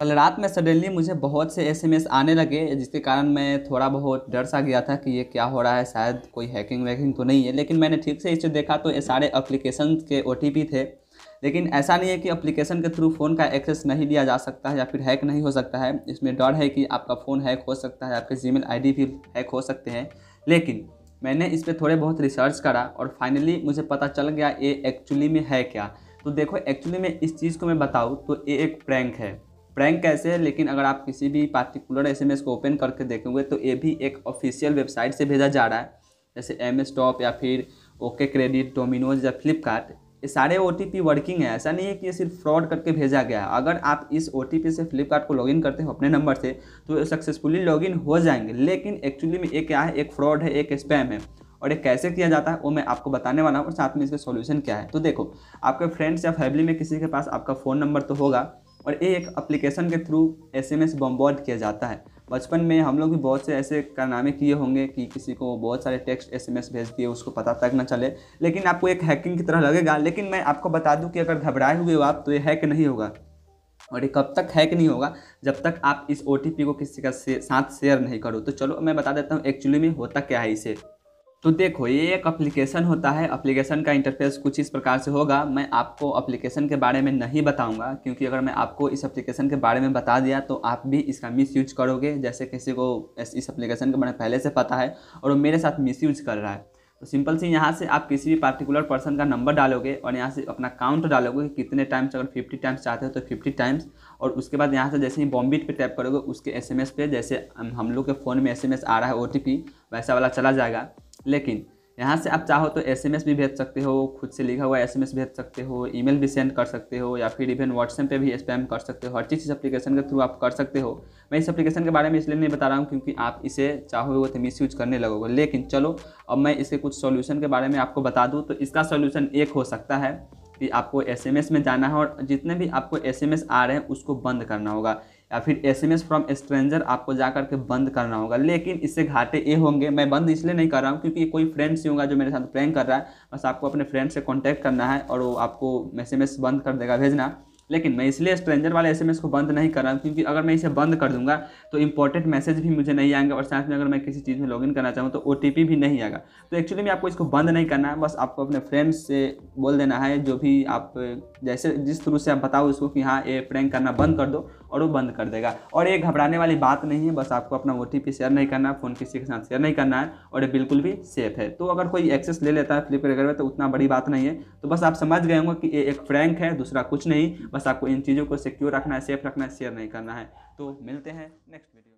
कल रात में सडनली मुझे बहुत से एसएमएस आने लगे जिसके कारण मैं थोड़ा बहुत डर सा गया था कि ये क्या हो रहा है शायद कोई हैकिंग वैकिंग तो नहीं है लेकिन मैंने ठीक से इसे देखा तो ये सारे अप्लीकेशन के ओ थे लेकिन ऐसा नहीं है कि अप्लीकेशन के थ्रू फ़ोन का एक्सेस नहीं लिया जा सकता है या फिर हैक नहीं हो सकता है इसमें डर है कि आपका फ़ोन हैक हो सकता है आपके जी मेल भी हैक हो सकते हैं लेकिन मैंने इस पर थोड़े बहुत रिसर्च करा और फाइनली मुझे पता चल गया ये एक्चुअली में है क्या तो देखो एक्चुअली में इस चीज़ को मैं बताऊँ तो ये एक प्रैंक है प्रैंक कैसे है लेकिन अगर आप किसी भी पार्टिकुलर एस को ओपन करके देखेंगे तो ये भी एक ऑफिशियल वेबसाइट से भेजा जा रहा है जैसे एम स्टॉप या फिर ओके क्रेडिट डोमिनोज या फ्लिपकार्ट ये सारे ओ वर्किंग है ऐसा नहीं है कि ये सिर्फ फ्रॉड करके भेजा गया है अगर आप इस ओ से फ्लिपकार्ट को लॉगिन करते हो अपने नंबर से तो सक्सेसफुली लॉगिन हो जाएंगे लेकिन एक्चुअली में ये क्या है एक फ्रॉड है एक स्पैम है और ये कैसे किया जाता है वो मैं आपको बताने वाला हूँ और साथ में इसका सॉल्यूशन क्या है तो देखो आपके फ्रेंड्स या फैमिली में किसी के पास आपका फ़ोन नंबर तो होगा और ये एक अप्लीकेशन के थ्रू एस एम एस किया जाता है बचपन में हम लोग भी बहुत से ऐसे कारनामे किए होंगे कि किसी को बहुत सारे टेक्स्ट एसएमएस भेज दिए उसको पता तक ना चले लेकिन आपको एक हैकिंग की तरह लगेगा लेकिन मैं आपको बता दूं कि अगर घबराए हुए हो आप तो ये हैक नहीं होगा और ये कब तक हैक नहीं होगा जब तक आप इस ओ को किसी का से, साथ शेयर नहीं करो तो चलो मैं बता देता हूँ एक्चुअली में होता क्या है इसे तो देखो ये एक अप्लीकेशन होता है अप्लीकेशन का इंटरफेस कुछ इस प्रकार से होगा मैं आपको अप्लीकेशन के बारे में नहीं बताऊंगा क्योंकि अगर मैं आपको इस अप्लीकेशन के बारे में बता दिया तो आप भी इसका मिस यूज करोगे जैसे किसी को इस अप्लीकेशन के बारे में पहले से पता है और वो मेरे साथ मिस यूज कर रहा है तो सिंपल से यहाँ से आप किसी भी पार्टिकुलर पर्सन का नंबर डालोगे और यहाँ से अपना काउंट डालोगे कि कितने टाइम्स अगर फिफ्टी टाइम्स चाहते हो तो फिफ्टी टाइम्स और उसके बाद यहाँ से जैसे ही बॉम्बिट पर टैप करोगे उसके एस पे जैसे हम लोग के फ़ोन में एस आ रहा है ओ वैसा वाला चला जाएगा लेकिन यहाँ से आप चाहो तो एसएमएस भी भेज सकते हो खुद से लिखा हुआ एसएमएस भेज सकते हो ईमेल भी सेंड कर सकते हो या फिर इवन व्हाट्सएप पे भी स्पैम कर सकते हो हर चीज़ इस एप्लीकेशन के थ्रू आप कर सकते हो मैं इस एप्लीकेशन के बारे में इसलिए नहीं बता रहा हूँ क्योंकि आप इसे चाहोगे तो मिस करने लगोगे लेकिन चलो अब मैं इसके कुछ सोल्यूशन के बारे में आपको बता दूँ तो इसका सोल्यूशन एक हो सकता है कि आपको एस में जाना है और जितने भी आपको एस आ रहे हैं उसको बंद करना होगा या फिर एस फ्रॉम स्ट्रेंजर आपको जा करके बंद करना होगा लेकिन इससे घाटे ये होंगे मैं बंद इसलिए नहीं कर रहा हूँ क्योंकि कोई फ्रेंड से होगा जो मेरे साथ प्रैंक कर रहा है बस आपको अपने फ्रेंड से कॉन्टैक्ट करना है और वो आपको एस बंद कर देगा भेजना लेकिन मैं इसलिए स्ट्रेंजर वाले एस को बंद नहीं कर रहा हूँ क्योंकि अगर मैं इसे बंद कर दूँगा तो इंपॉर्टेंट मैसेज भी मुझे नहीं आएंगे और साथ में अगर मैं किसी चीज़ में लॉगिन करना चाहूँ तो ओ भी नहीं आएगा तो एक्चुअली मैं आपको इसको बंद नहीं करना है बस आपको अपने फ्रेंड्स से बोल देना है जो भी आप जैसे जिस थ्रू से आप बताओ उसको कि हाँ ये प्रैंक करना बंद कर दो और वो बंद कर देगा और ये घबराने वाली बात नहीं है बस आपको अपना ओ शेयर नहीं करना फोन किसी के साथ शेयर नहीं करना है और ये बिल्कुल भी सेफ है तो अगर कोई एक्सेस ले लेता है फ्लिप में तो उतना बड़ी बात नहीं है तो बस आप समझ गए होंगे कि ये एक फ्रैंक है दूसरा कुछ नहीं बस आपको इन चीज़ों को सिक्योर रखना है सेफ रखना है शेयर नहीं करना है तो मिलते हैं नेक्स्ट वीडियो